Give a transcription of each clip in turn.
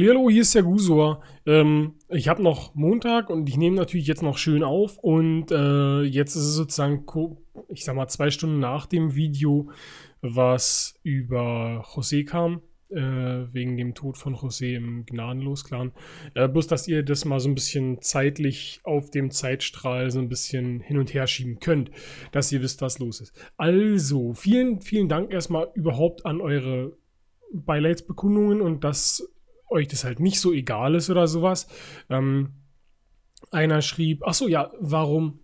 Hallo, hier ist der Gusor. Ähm, ich habe noch Montag und ich nehme natürlich jetzt noch schön auf und äh, jetzt ist es sozusagen, ich sag mal, zwei Stunden nach dem Video, was über José kam, äh, wegen dem Tod von José im Gnadenlos-Clan. Äh, bloß, dass ihr das mal so ein bisschen zeitlich auf dem Zeitstrahl so ein bisschen hin und her schieben könnt, dass ihr wisst, was los ist. Also, vielen, vielen Dank erstmal überhaupt an eure Beileidsbekundungen und dass euch das halt nicht so egal ist oder sowas. Ähm, einer schrieb, ach so, ja, warum?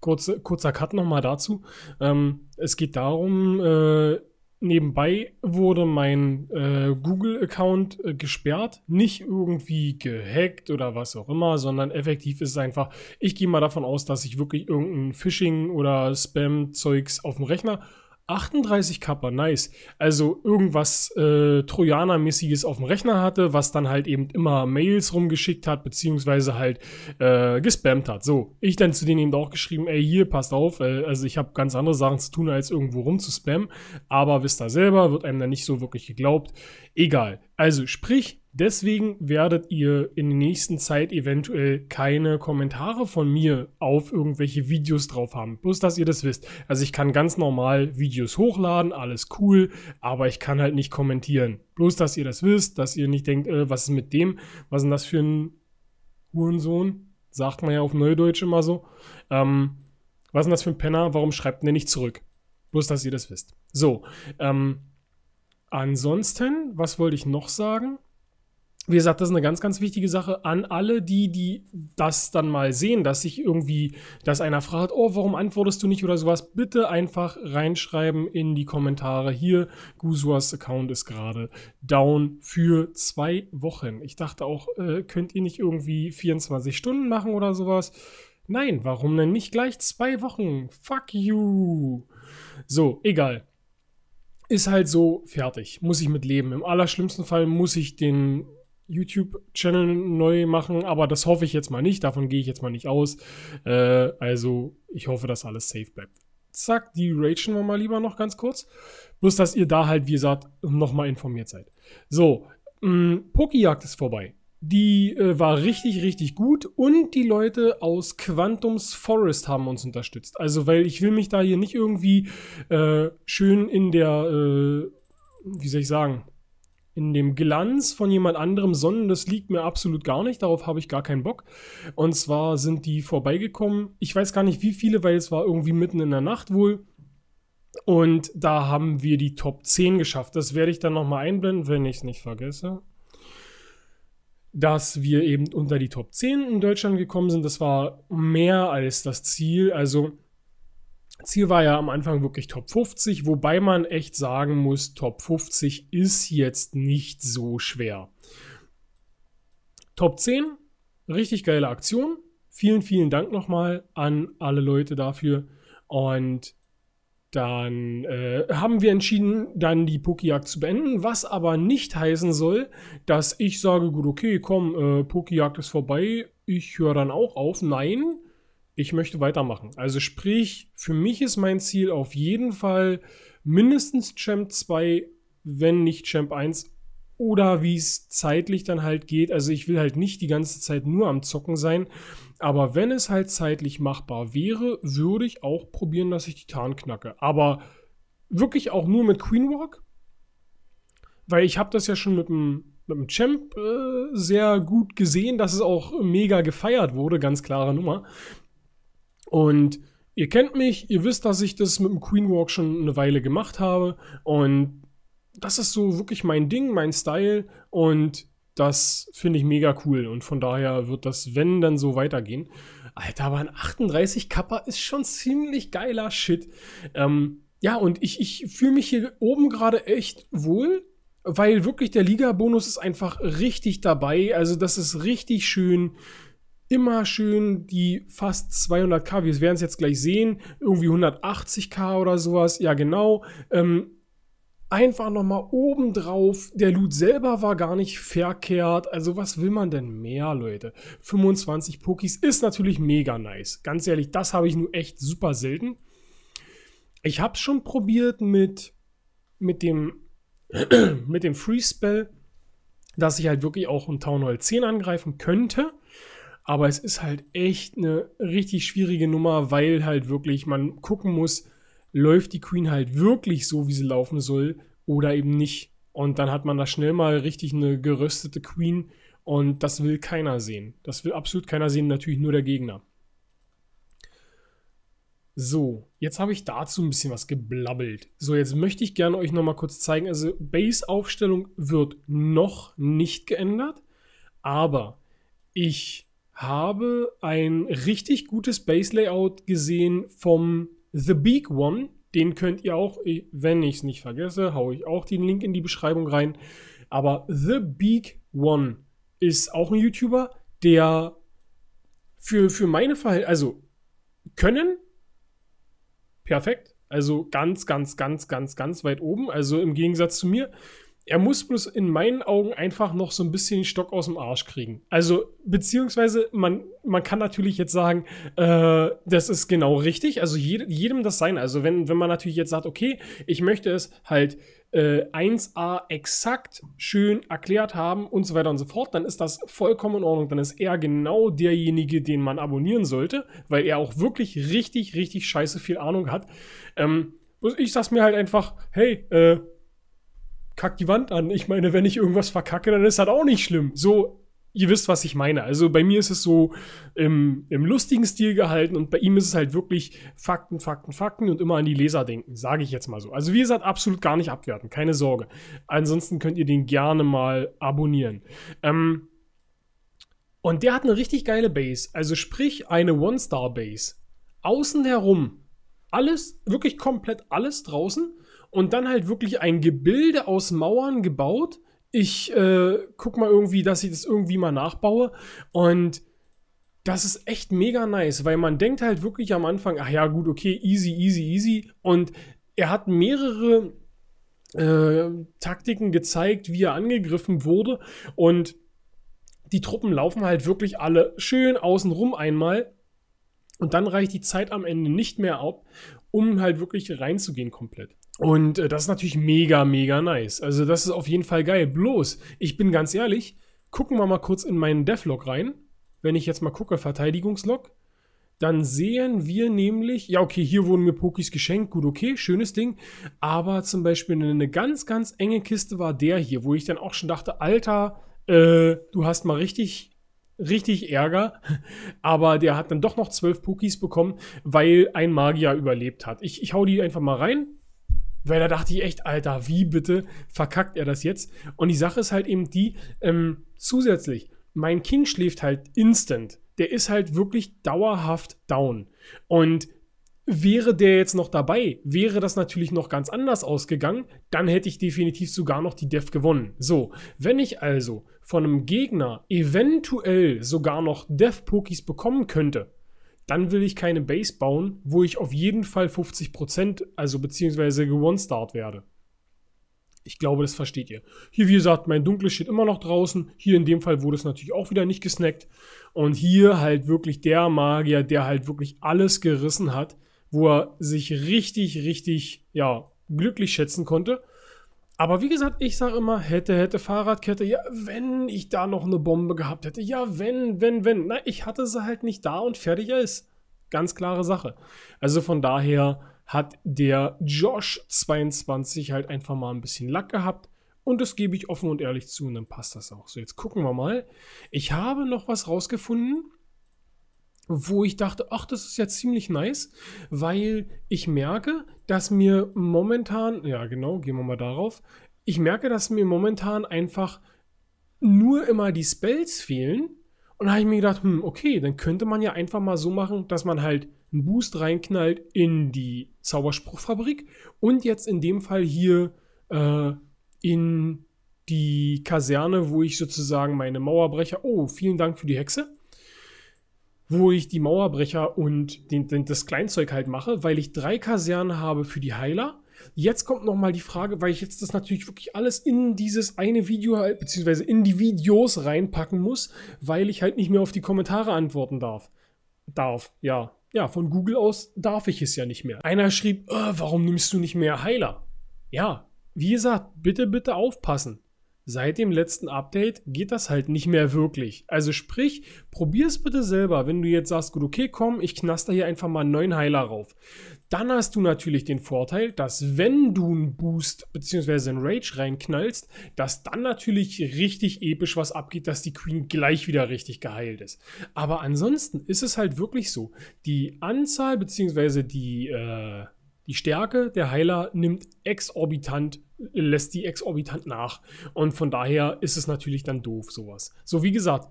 Kurze, kurzer Cut nochmal dazu. Ähm, es geht darum, äh, nebenbei wurde mein äh, Google-Account äh, gesperrt. Nicht irgendwie gehackt oder was auch immer, sondern effektiv ist es einfach, ich gehe mal davon aus, dass ich wirklich irgendein Phishing oder Spam-Zeugs auf dem Rechner 38 Kappa, nice. Also irgendwas äh, Trojaner-mäßiges auf dem Rechner hatte, was dann halt eben immer Mails rumgeschickt hat, beziehungsweise halt äh, gespammt hat. So, ich dann zu denen eben auch geschrieben, ey, hier, passt auf, äh, also ich habe ganz andere Sachen zu tun, als irgendwo rumzuspammen. Aber wisst ihr selber, wird einem dann nicht so wirklich geglaubt. Egal. Also sprich, deswegen werdet ihr in der nächsten Zeit eventuell keine Kommentare von mir auf irgendwelche Videos drauf haben. Bloß, dass ihr das wisst. Also ich kann ganz normal Videos hochladen, alles cool, aber ich kann halt nicht kommentieren. Bloß, dass ihr das wisst, dass ihr nicht denkt, äh, was ist mit dem, was ist denn das für ein Hurensohn? Sagt man ja auf Neudeutsch immer so. Ähm, was ist denn das für ein Penner? Warum schreibt denn der nicht zurück? Bloß, dass ihr das wisst. So, ähm, Ansonsten, was wollte ich noch sagen? Wie gesagt, das ist eine ganz, ganz wichtige Sache an alle, die, die das dann mal sehen, dass sich irgendwie, dass einer fragt, oh, warum antwortest du nicht oder sowas, bitte einfach reinschreiben in die Kommentare. Hier, Gusuas Account ist gerade down für zwei Wochen. Ich dachte auch, äh, könnt ihr nicht irgendwie 24 Stunden machen oder sowas? Nein, warum denn nicht gleich zwei Wochen? Fuck you. So, egal ist halt so fertig. Muss ich mit leben. Im allerschlimmsten Fall muss ich den YouTube-Channel neu machen, aber das hoffe ich jetzt mal nicht. Davon gehe ich jetzt mal nicht aus. Äh, also, ich hoffe, dass alles safe bleibt. Zack, die ragen wir mal lieber noch ganz kurz. Bloß, dass ihr da halt, wie gesagt, nochmal informiert seid. So, mm, Pokijagd ist vorbei. Die äh, war richtig, richtig gut und die Leute aus Quantums Forest haben uns unterstützt. Also, weil ich will mich da hier nicht irgendwie äh, schön in der, äh, wie soll ich sagen, in dem Glanz von jemand anderem sonnen. Das liegt mir absolut gar nicht. Darauf habe ich gar keinen Bock. Und zwar sind die vorbeigekommen. Ich weiß gar nicht, wie viele, weil es war irgendwie mitten in der Nacht wohl. Und da haben wir die Top 10 geschafft. Das werde ich dann nochmal einblenden, wenn ich es nicht vergesse dass wir eben unter die Top 10 in Deutschland gekommen sind. Das war mehr als das Ziel. Also Ziel war ja am Anfang wirklich Top 50, wobei man echt sagen muss, Top 50 ist jetzt nicht so schwer. Top 10, richtig geile Aktion. Vielen, vielen Dank nochmal an alle Leute dafür. Und dann äh, haben wir entschieden, dann die Pokéjagd zu beenden, was aber nicht heißen soll, dass ich sage, gut, okay, komm, äh, Pokijagd ist vorbei, ich höre dann auch auf. Nein, ich möchte weitermachen. Also sprich, für mich ist mein Ziel auf jeden Fall mindestens Champ 2, wenn nicht Champ 1 oder wie es zeitlich dann halt geht. Also ich will halt nicht die ganze Zeit nur am Zocken sein, aber wenn es halt zeitlich machbar wäre, würde ich auch probieren, dass ich Titan knacke. Aber wirklich auch nur mit Queen Walk, weil ich habe das ja schon mit dem mit dem Champ äh, sehr gut gesehen, dass es auch mega gefeiert wurde, ganz klare Nummer. Und ihr kennt mich, ihr wisst, dass ich das mit dem Queen Walk schon eine Weile gemacht habe und das ist so wirklich mein Ding, mein Style und das finde ich mega cool und von daher wird das, wenn, dann so weitergehen. Alter, aber ein 38 Kappa ist schon ziemlich geiler Shit. Ähm, ja, und ich, ich fühle mich hier oben gerade echt wohl, weil wirklich der Liga-Bonus ist einfach richtig dabei. Also das ist richtig schön immer schön die fast 200k, wir werden es jetzt gleich sehen, irgendwie 180k oder sowas, ja genau, ähm, einfach nochmal obendrauf. Der Loot selber war gar nicht verkehrt. Also was will man denn mehr, Leute? 25 Pokis ist natürlich mega nice. Ganz ehrlich, das habe ich nur echt super selten. Ich habe es schon probiert mit, mit dem, mit dem Free Spell, dass ich halt wirklich auch einen Town Hall 10 angreifen könnte. Aber es ist halt echt eine richtig schwierige Nummer, weil halt wirklich man gucken muss, läuft die Queen halt wirklich so, wie sie laufen soll oder eben nicht. Und dann hat man da schnell mal richtig eine geröstete Queen und das will keiner sehen. Das will absolut keiner sehen, natürlich nur der Gegner. So, jetzt habe ich dazu ein bisschen was geblabbelt. So, jetzt möchte ich gerne euch nochmal kurz zeigen. Also, Base-Aufstellung wird noch nicht geändert, aber ich habe ein richtig gutes Base-Layout gesehen vom The Big One, den könnt ihr auch, äh, wenn ich es nicht vergesse, haue ich auch den Link in die Beschreibung rein. Aber The Big One ist auch ein YouTuber, der für, für meine Verhältnisse, also können, perfekt, also ganz, ganz, ganz, ganz, ganz weit oben. Also im Gegensatz zu mir, er muss bloß in meinen Augen einfach noch so ein bisschen den Stock aus dem Arsch kriegen. Also, beziehungsweise, man, man kann natürlich jetzt sagen, äh, das ist genau richtig. Also, jed, jedem das sein. Also, wenn, wenn man natürlich jetzt sagt, okay, ich möchte es halt äh, 1a exakt schön erklärt haben und so weiter und so fort, dann ist das vollkommen in Ordnung. Dann ist er genau derjenige, den man abonnieren sollte, weil er auch wirklich richtig, richtig scheiße viel Ahnung hat. Ähm, ich sag's mir halt einfach, hey, äh, kack die Wand an. Ich meine, wenn ich irgendwas verkacke, dann ist das auch nicht schlimm. So, ihr wisst, was ich meine. Also bei mir ist es so im, im lustigen Stil gehalten und bei ihm ist es halt wirklich Fakten, Fakten, Fakten und immer an die Leser denken, sage ich jetzt mal so. Also wie gesagt, absolut gar nicht abwerten, keine Sorge. Ansonsten könnt ihr den gerne mal abonnieren. Ähm, und der hat eine richtig geile Base, also sprich eine One-Star-Base. Außen herum alles, wirklich komplett alles draußen und dann halt wirklich ein Gebilde aus Mauern gebaut. Ich äh, guck mal irgendwie, dass ich das irgendwie mal nachbaue. Und das ist echt mega nice, weil man denkt halt wirklich am Anfang, ach ja, gut, okay, easy, easy, easy. Und er hat mehrere äh, Taktiken gezeigt, wie er angegriffen wurde. Und die Truppen laufen halt wirklich alle schön außenrum einmal. Und dann reicht die Zeit am Ende nicht mehr ab, um halt wirklich reinzugehen komplett. Und äh, das ist natürlich mega, mega nice. Also das ist auf jeden Fall geil. Bloß, ich bin ganz ehrlich, gucken wir mal kurz in meinen Devlog rein. Wenn ich jetzt mal gucke, Verteidigungslog, dann sehen wir nämlich, ja okay, hier wurden mir Pokis geschenkt, gut, okay, schönes Ding. Aber zum Beispiel eine ganz, ganz enge Kiste war der hier, wo ich dann auch schon dachte, Alter, äh, du hast mal richtig richtig Ärger, aber der hat dann doch noch zwölf Pokis bekommen, weil ein Magier überlebt hat. Ich, ich hau die einfach mal rein. Weil da dachte ich echt, Alter, wie bitte verkackt er das jetzt? Und die Sache ist halt eben die, ähm, zusätzlich, mein King schläft halt instant. Der ist halt wirklich dauerhaft down. Und Wäre der jetzt noch dabei, wäre das natürlich noch ganz anders ausgegangen, dann hätte ich definitiv sogar noch die Def gewonnen. So, wenn ich also von einem Gegner eventuell sogar noch Def-Pokis bekommen könnte, dann will ich keine Base bauen, wo ich auf jeden Fall 50%, also beziehungsweise gewonstart werde. Ich glaube, das versteht ihr. Hier, wie gesagt, mein Dunkles steht immer noch draußen. Hier in dem Fall wurde es natürlich auch wieder nicht gesnackt. Und hier halt wirklich der Magier, der halt wirklich alles gerissen hat, wo er sich richtig, richtig, ja, glücklich schätzen konnte. Aber wie gesagt, ich sage immer, hätte, hätte Fahrradkette, ja, wenn ich da noch eine Bombe gehabt hätte, ja, wenn, wenn, wenn. Na, ich hatte sie halt nicht da und fertig ist. Ganz klare Sache. Also von daher hat der Josh 22 halt einfach mal ein bisschen Lack gehabt. Und das gebe ich offen und ehrlich zu und dann passt das auch. So, jetzt gucken wir mal. Ich habe noch was rausgefunden wo ich dachte, ach, das ist ja ziemlich nice, weil ich merke, dass mir momentan, ja genau, gehen wir mal darauf, ich merke, dass mir momentan einfach nur immer die Spells fehlen. Und da habe ich mir gedacht, hm, okay, dann könnte man ja einfach mal so machen, dass man halt einen Boost reinknallt in die Zauberspruchfabrik und jetzt in dem Fall hier äh, in die Kaserne, wo ich sozusagen meine Mauerbrecher. Oh, vielen Dank für die Hexe wo ich die Mauerbrecher und den, den, das Kleinzeug halt mache, weil ich drei Kasernen habe für die Heiler. Jetzt kommt nochmal die Frage, weil ich jetzt das natürlich wirklich alles in dieses eine Video halt, beziehungsweise in die Videos reinpacken muss, weil ich halt nicht mehr auf die Kommentare antworten darf. Darf, ja. Ja, von Google aus darf ich es ja nicht mehr. Einer schrieb, äh, warum nimmst du nicht mehr Heiler? Ja, wie gesagt, bitte, bitte aufpassen seit dem letzten Update geht das halt nicht mehr wirklich. Also sprich, probier's bitte selber, wenn du jetzt sagst, gut, okay, komm, ich knaster hier einfach mal einen neuen Heiler rauf. Dann hast du natürlich den Vorteil, dass wenn du einen Boost bzw. einen Rage reinknallst, dass dann natürlich richtig episch was abgeht, dass die Queen gleich wieder richtig geheilt ist. Aber ansonsten ist es halt wirklich so. Die Anzahl bzw. die äh, die Stärke der Heiler nimmt exorbitant, lässt die exorbitant nach. Und von daher ist es natürlich dann doof, sowas. So, wie gesagt,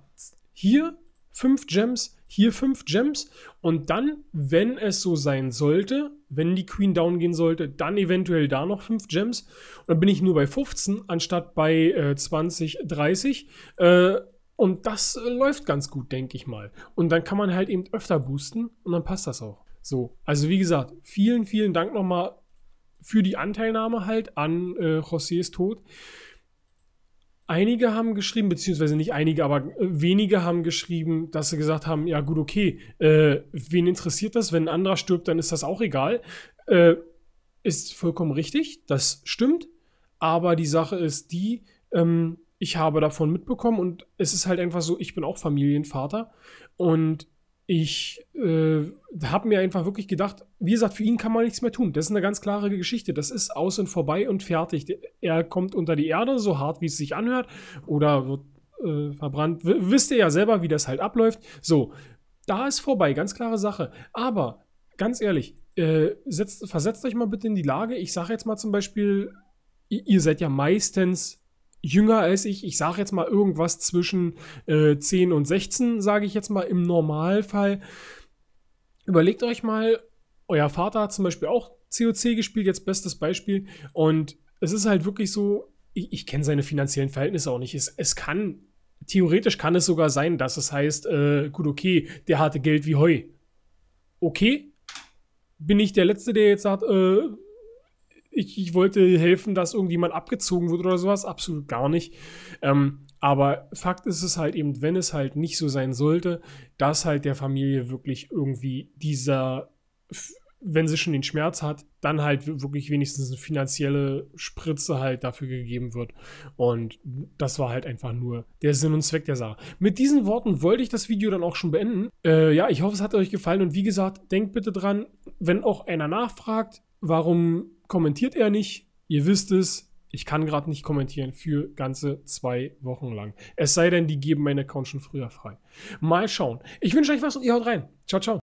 hier fünf Gems, hier fünf Gems. Und dann, wenn es so sein sollte, wenn die Queen down gehen sollte, dann eventuell da noch fünf Gems. Und dann bin ich nur bei 15 anstatt bei äh, 20, 30. Äh, und das äh, läuft ganz gut, denke ich mal. Und dann kann man halt eben öfter boosten und dann passt das auch. So, also wie gesagt, vielen, vielen Dank nochmal für die Anteilnahme halt an äh, Josés Tod. Einige haben geschrieben, beziehungsweise nicht einige, aber äh, wenige haben geschrieben, dass sie gesagt haben, ja gut, okay, äh, wen interessiert das? Wenn ein anderer stirbt, dann ist das auch egal. Äh, ist vollkommen richtig, das stimmt. Aber die Sache ist die, ähm, ich habe davon mitbekommen und es ist halt einfach so, ich bin auch Familienvater und ich äh, habe mir einfach wirklich gedacht, wie gesagt, für ihn kann man nichts mehr tun. Das ist eine ganz klare Geschichte. Das ist aus und vorbei und fertig. Er kommt unter die Erde, so hart wie es sich anhört, oder wird äh, verbrannt. W wisst ihr ja selber, wie das halt abläuft. So, da ist vorbei, ganz klare Sache. Aber ganz ehrlich, äh, setzt, versetzt euch mal bitte in die Lage. Ich sage jetzt mal zum Beispiel, ihr, ihr seid ja meistens jünger als ich, ich sage jetzt mal irgendwas zwischen äh, 10 und 16, sage ich jetzt mal im Normalfall. Überlegt euch mal, euer Vater hat zum Beispiel auch COC gespielt, jetzt bestes Beispiel. Und es ist halt wirklich so, ich, ich kenne seine finanziellen Verhältnisse auch nicht. Es, es kann, theoretisch kann es sogar sein, dass es heißt, äh, gut, okay, der hatte Geld wie Heu. Okay, bin ich der Letzte, der jetzt sagt, äh, ich, ich wollte helfen, dass irgendjemand abgezogen wird oder sowas, absolut gar nicht. Ähm, aber Fakt ist es halt eben, wenn es halt nicht so sein sollte, dass halt der Familie wirklich irgendwie dieser, wenn sie schon den Schmerz hat, dann halt wirklich wenigstens eine finanzielle Spritze halt dafür gegeben wird. Und das war halt einfach nur der Sinn und Zweck der Sache. Mit diesen Worten wollte ich das Video dann auch schon beenden. Äh, ja, ich hoffe, es hat euch gefallen. Und wie gesagt, denkt bitte dran, wenn auch einer nachfragt, warum kommentiert er nicht. Ihr wisst es, ich kann gerade nicht kommentieren für ganze zwei Wochen lang. Es sei denn, die geben meinen Account schon früher frei. Mal schauen. Ich wünsche euch was und ihr haut rein. Ciao, ciao.